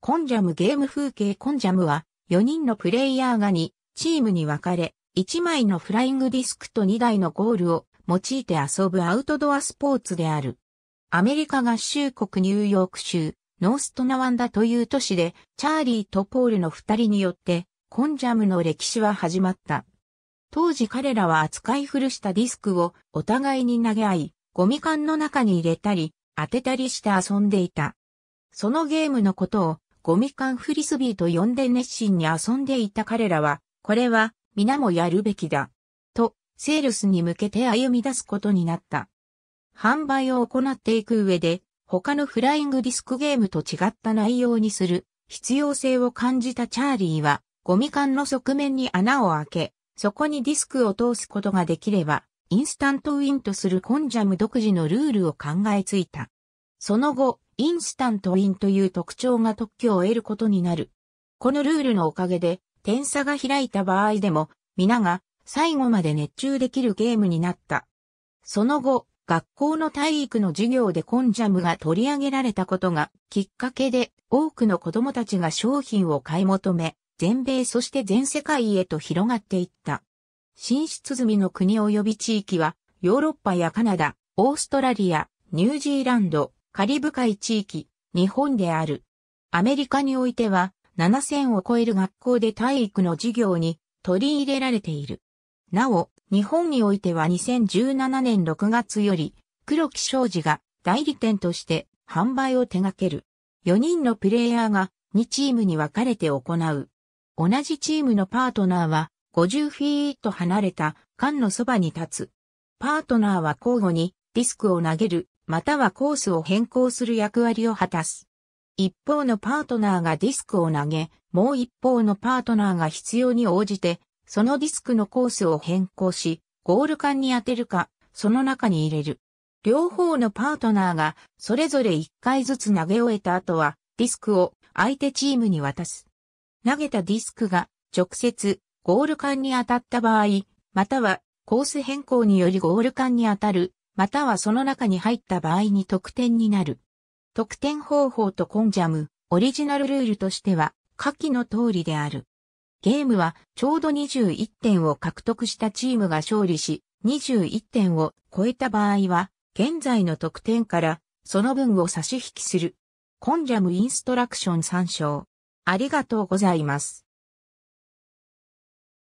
コンジャムゲーム風景コンジャムは、4人のプレイヤーが2、チームに分かれ、1枚のフライングディスクと2台のゴールを用いて遊ぶアウトドアスポーツである。アメリカ合衆国ニューヨーク州、ノーストナワンダという都市で、チャーリーとポールの2人によって、コンジャムの歴史は始まった。当時彼らは扱い古したディスクをお互いに投げ合い、ゴミ缶の中に入れたり、当てたりして遊んでいた。そのゲームのことをゴミ缶フリスビーと呼んで熱心に遊んでいた彼らは、これは皆もやるべきだ。と、セールスに向けて歩み出すことになった。販売を行っていく上で、他のフライングディスクゲームと違った内容にする必要性を感じたチャーリーは、ゴミ缶の側面に穴を開け、そこにディスクを通すことができれば、インスタントウィンとするコンジャム独自のルールを考えついた。その後、インスタントインという特徴が特許を得ることになる。このルールのおかげで、点差が開いた場合でも、皆が最後まで熱中できるゲームになった。その後、学校の体育の授業でコンジャムが取り上げられたことがきっかけで多くの子供たちが商品を買い求め、全米そして全世界へと広がっていった。進出済みの国及び地域はヨーロッパやカナダ、オーストラリア、ニュージーランド、カリブ海地域、日本である。アメリカにおいては、7000を超える学校で体育の授業に取り入れられている。なお、日本においては2017年6月より、黒木商事が代理店として販売を手掛ける。4人のプレイヤーが2チームに分かれて行う。同じチームのパートナーは50フィート離れた缶のそばに立つ。パートナーは交互にディスクを投げるまたはコースを変更する役割を果たす。一方のパートナーがディスクを投げ、もう一方のパートナーが必要に応じて、そのディスクのコースを変更し、ゴール間に当てるか、その中に入れる。両方のパートナーがそれぞれ一回ずつ投げ終えた後はディスクを相手チームに渡す。投げたディスクが直接ゴール間に当たった場合、またはコース変更によりゴール間に当たるまたはその中に入った場合に得点になる。得点方法とコンジャム、オリジナルルールとしては、下記の通りである。ゲームは、ちょうど21点を獲得したチームが勝利し、21点を超えた場合は、現在の得点から、その分を差し引きする。コンジャムインストラクション参照。ありがとうございます。